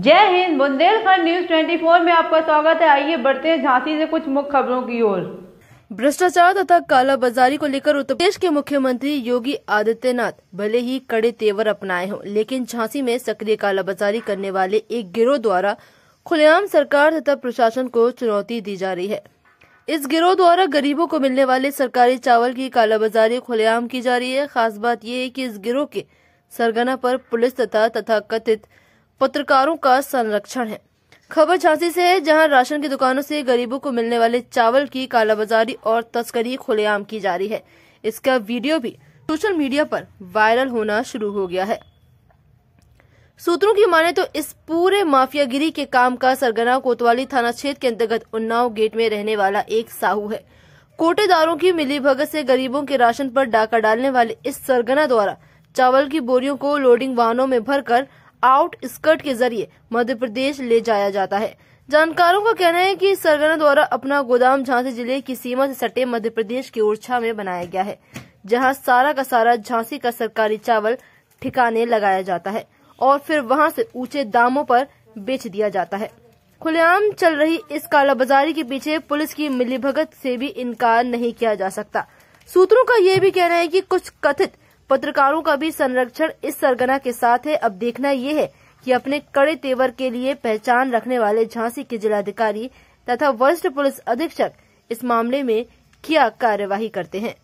जय हिंद बुंदेलखंड न्यूज 24 में आपका स्वागत है आइए बढ़ते हैं झांसी से कुछ मुख्य खबरों की ओर भ्रष्टाचार तथा काला बाजारी को लेकर उत्तर प्रदेश के मुख्यमंत्री योगी आदित्यनाथ भले ही कड़े तेवर अपनाए हों लेकिन झांसी में सक्रिय कालाबाजारी करने वाले एक गिरोह द्वारा खुलेआम सरकार तथा प्रशासन को चुनौती दी जा रही है इस गिरोह द्वारा गरीबों को मिलने वाले सरकारी चावल की कालाबाजारी खुलेआम की जा रही है खास बात यह है की इस गिरोह के सरगना पर पुलिस तथा तथा कथित पत्रकारों का संरक्षण है खबर झांसी से है जहां राशन की दुकानों से गरीबों को मिलने वाले चावल की कालाबाजारी और तस्करी खुलेआम की जा रही है इसका वीडियो भी सोशल मीडिया पर वायरल होना शुरू हो गया है सूत्रों की माने तो इस पूरे माफियागिरी के काम का सरगना कोतवाली थाना क्षेत्र के अंतर्गत उन्नाव गेट में रहने वाला एक साहू है कोटेदारों की मिलीभगत से गरीबों के राशन पर डाका डालने वाले इस सरगना द्वारा चावल की बोरियों को लोडिंग वाहनों में भरकर आउट स्कर्ट के जरिए मध्य प्रदेश ले जाया जाता है जानकारों का कहना है कि सरगना द्वारा अपना गोदाम झांसी जिले की सीमा से सटे मध्य प्रदेश के ओरछा में बनाया गया है जहां सारा का सारा झांसी का सरकारी चावल ठिकाने लगाया जाता है और फिर वहां से ऊंचे दामों पर बेच दिया जाता है खुलेआम चल रही इस कालाबाजारी के पीछे पुलिस की मिलीभगत से भी इनकार नहीं किया जा सकता सूत्रों का ये भी कहना है कि कुछ कथित पत्रकारों का भी संरक्षण इस सरगना के साथ है अब देखना ये है कि अपने कड़े तेवर के लिए पहचान रखने वाले झांसी के जिलाधिकारी तथा वरिष्ठ पुलिस अधीक्षक इस मामले में क्या कार्यवाही करते हैं